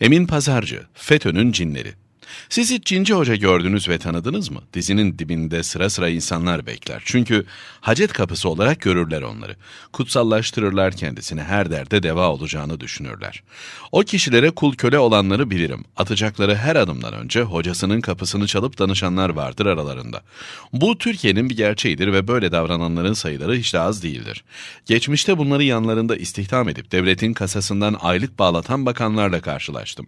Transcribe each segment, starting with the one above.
Emin Pazarcı, FETÖ'nün cinleri. Sizi Cinci Hoca gördünüz ve tanıdınız mı? Dizinin dibinde sıra sıra insanlar bekler. Çünkü hacet kapısı olarak görürler onları. Kutsallaştırırlar kendisini, her derde deva olacağını düşünürler. O kişilere kul köle olanları bilirim. Atacakları her adımdan önce hocasının kapısını çalıp danışanlar vardır aralarında. Bu Türkiye'nin bir gerçeğidir ve böyle davrananların sayıları hiç de az değildir. Geçmişte bunları yanlarında istihdam edip devletin kasasından aylık bağlatan bakanlarla karşılaştım.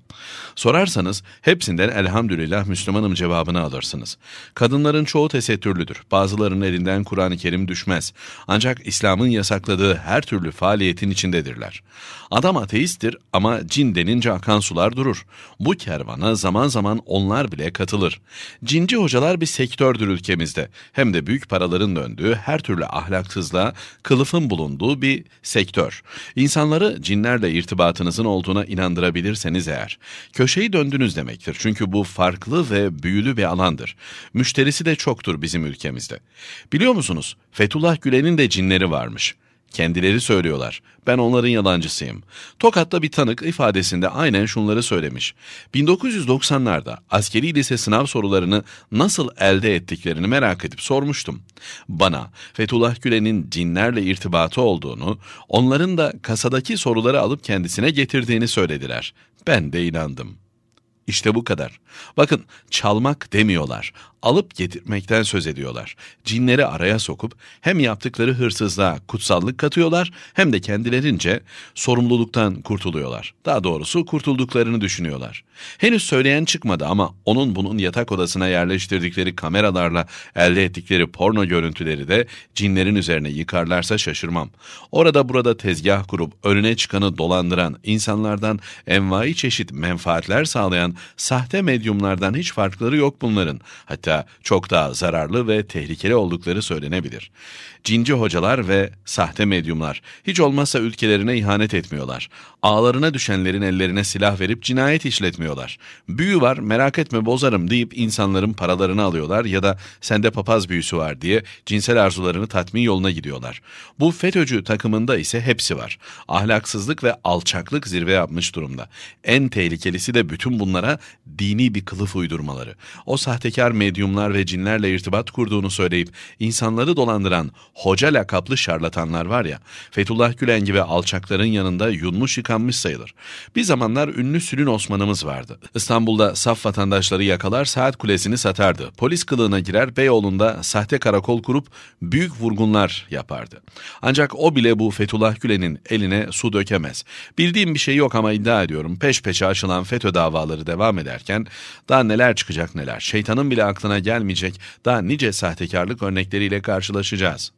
Sorarsanız hepsinden el elhamdülillah Müslümanım cevabını alırsınız. Kadınların çoğu tesettürlüdür. Bazılarının elinden Kur'an-ı Kerim düşmez. Ancak İslam'ın yasakladığı her türlü faaliyetin içindedirler. Adam ateisttir ama cin denince akan sular durur. Bu kervana zaman zaman onlar bile katılır. Cinci hocalar bir sektördür ülkemizde. Hem de büyük paraların döndüğü her türlü ahlaksızlığa kılıfın bulunduğu bir sektör. İnsanları cinlerle irtibatınızın olduğuna inandırabilirseniz eğer. Köşeyi döndünüz demektir. Çünkü bu bu farklı ve büyülü bir alandır. Müşterisi de çoktur bizim ülkemizde. Biliyor musunuz Fethullah Gülen'in de cinleri varmış. Kendileri söylüyorlar. Ben onların yalancısıyım. Tokat'ta bir tanık ifadesinde aynen şunları söylemiş. 1990'larda askeri lise sınav sorularını nasıl elde ettiklerini merak edip sormuştum. Bana Fethullah Gülen'in cinlerle irtibatı olduğunu, onların da kasadaki soruları alıp kendisine getirdiğini söylediler. Ben de inandım. İşte bu kadar. Bakın çalmak demiyorlar. Alıp getirmekten söz ediyorlar. Cinleri araya sokup hem yaptıkları hırsızlığa kutsallık katıyorlar hem de kendilerince sorumluluktan kurtuluyorlar. Daha doğrusu kurtulduklarını düşünüyorlar. Henüz söyleyen çıkmadı ama onun bunun yatak odasına yerleştirdikleri kameralarla elde ettikleri porno görüntüleri de cinlerin üzerine yıkarlarsa şaşırmam. Orada burada tezgah kurup önüne çıkanı dolandıran, insanlardan envai çeşit menfaatler sağlayan sahte medyumlardan hiç farkları yok bunların. Hatta çok daha zararlı ve tehlikeli oldukları söylenebilir. Cinci hocalar ve sahte medyumlar hiç olmazsa ülkelerine ihanet etmiyorlar. Ağlarına düşenlerin ellerine silah verip cinayet işletmiyorlar. Büyü var merak etme bozarım deyip insanların paralarını alıyorlar ya da sende papaz büyüsü var diye cinsel arzularını tatmin yoluna gidiyorlar. Bu FETÖ'cü takımında ise hepsi var. Ahlaksızlık ve alçaklık zirve yapmış durumda. En tehlikelisi de bütün bunlara dini bir kılıf uydurmaları, o sahtekar medyumlar ve cinlerle irtibat kurduğunu söyleyip insanları dolandıran hoca lakaplı şarlatanlar var ya, Fethullah Gülen gibi alçakların yanında yunmuş yıkanmış sayılır. Bir zamanlar ünlü Sülün Osman'ımız vardı. İstanbul'da saf vatandaşları yakalar saat kulesini satardı. Polis kılığına girer Beyoğlu'nda sahte karakol kurup büyük vurgunlar yapardı. Ancak o bile bu Fethullah Gülen'in eline su dökemez. Bildiğim bir şey yok ama iddia ediyorum peş peşe açılan FETÖ davaları devam ederken daha neler çıkacak neler, şeytanın bile aklına gelmeyecek daha nice sahtekarlık örnekleriyle karşılaşacağız.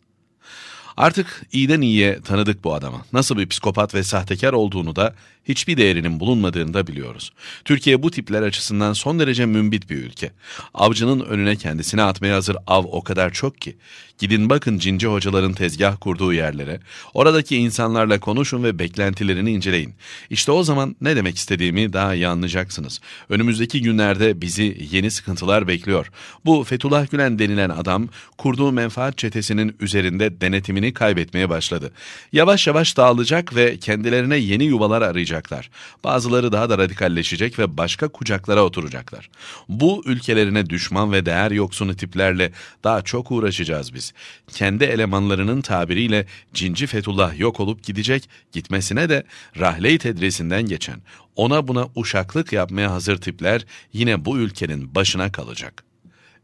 Artık iyiden iyiye tanıdık bu adama. Nasıl bir psikopat ve sahtekar olduğunu da hiçbir değerinin bulunmadığını da biliyoruz. Türkiye bu tipler açısından son derece mümbit bir ülke. Avcının önüne kendisine atmaya hazır av o kadar çok ki. Gidin bakın cinci hocaların tezgah kurduğu yerlere. Oradaki insanlarla konuşun ve beklentilerini inceleyin. İşte o zaman ne demek istediğimi daha iyi anlayacaksınız. Önümüzdeki günlerde bizi yeni sıkıntılar bekliyor. Bu Fethullah Gülen denilen adam kurduğu menfaat çetesinin üzerinde denetimin önemini kaybetmeye başladı. Yavaş yavaş dağılacak ve kendilerine yeni yuvalar arayacaklar. Bazıları daha da radikalleşecek ve başka kucaklara oturacaklar. Bu ülkelerine düşman ve değer yoksunu tiplerle daha çok uğraşacağız biz. Kendi elemanlarının tabiriyle cinci Fetullah yok olup gidecek, gitmesine de rahley i tedrisinden geçen, ona buna uşaklık yapmaya hazır tipler yine bu ülkenin başına kalacak.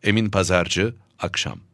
Emin Pazarcı, akşam.